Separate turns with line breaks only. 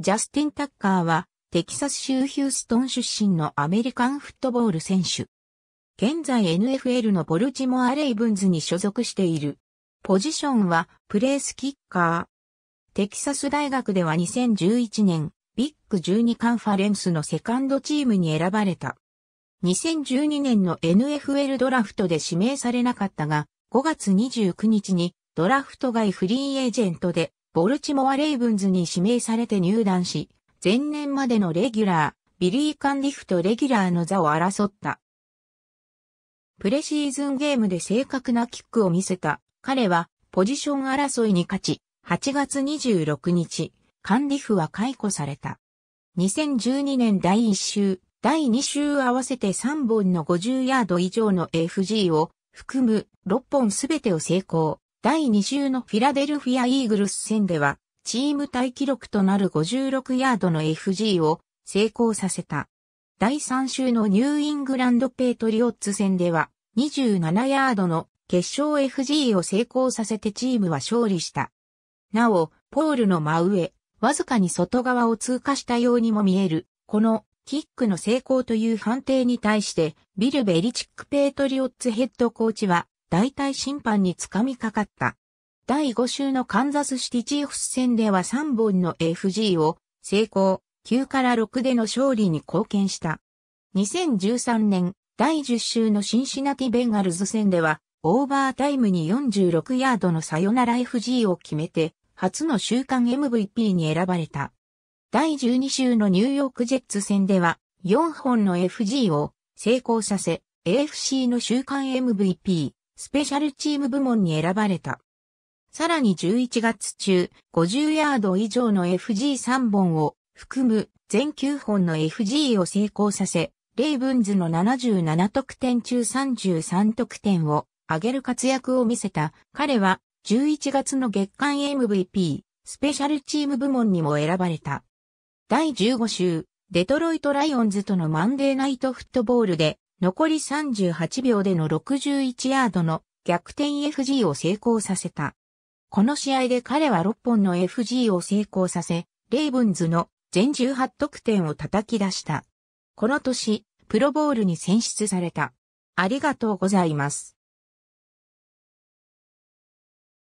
ジャスティン・タッカーは、テキサス州ヒューストン出身のアメリカンフットボール選手。現在 NFL のボルチモア・レイブンズに所属している。ポジションは、プレースキッカー。テキサス大学では2011年、ビッグ12カンファレンスのセカンドチームに選ばれた。2012年の NFL ドラフトで指名されなかったが、5月29日にドラフト外フリーエージェントでボルチモア・レイブンズに指名されて入団し、前年までのレギュラー、ビリー・カンディフとレギュラーの座を争った。プレシーズンゲームで正確なキックを見せた。彼はポジション争いに勝ち、8月26日、カンディフは解雇された。2012年第1週、第2週合わせて3本の50ヤード以上の FG を含む6本すべてを成功。第2週のフィラデルフィア・イーグルス戦では、チーム大記録となる56ヤードの FG を成功させた。第3週のニューイングランド・ペイトリオッツ戦では、27ヤードの決勝 FG を成功させてチームは勝利した。なお、ポールの真上、わずかに外側を通過したようにも見える、このキックの成功という判定に対して、ビル・ベリチック・ペイトリオッツヘッドコーチは、大体審判につかみかかった。第5週のカンザスシティチーフス戦では3本の FG を成功、9から6での勝利に貢献した。2013年第10週のシンシナティベンガルズ戦ではオーバータイムに46ヤードのサヨナラ FG を決めて初の週間 MVP に選ばれた。第12週のニューヨークジェッツ戦では4本の FG を成功させ AFC の週間 MVP、スペシャルチーム部門に選ばれた。さらに11月中、50ヤード以上の FG3 本を含む全9本の FG を成功させ、レイブンズの77得点中33得点を上げる活躍を見せた。彼は11月の月間 MVP、スペシャルチーム部門にも選ばれた。第15週、デトロイトライオンズとのマンデーナイトフットボールで残り38秒での61ヤードの逆転 FG を成功させた。この試合で彼は6本の FG を成功させ、レイブンズの全18得点を叩き出した。この年、プロボールに選出された。ありがとうございます。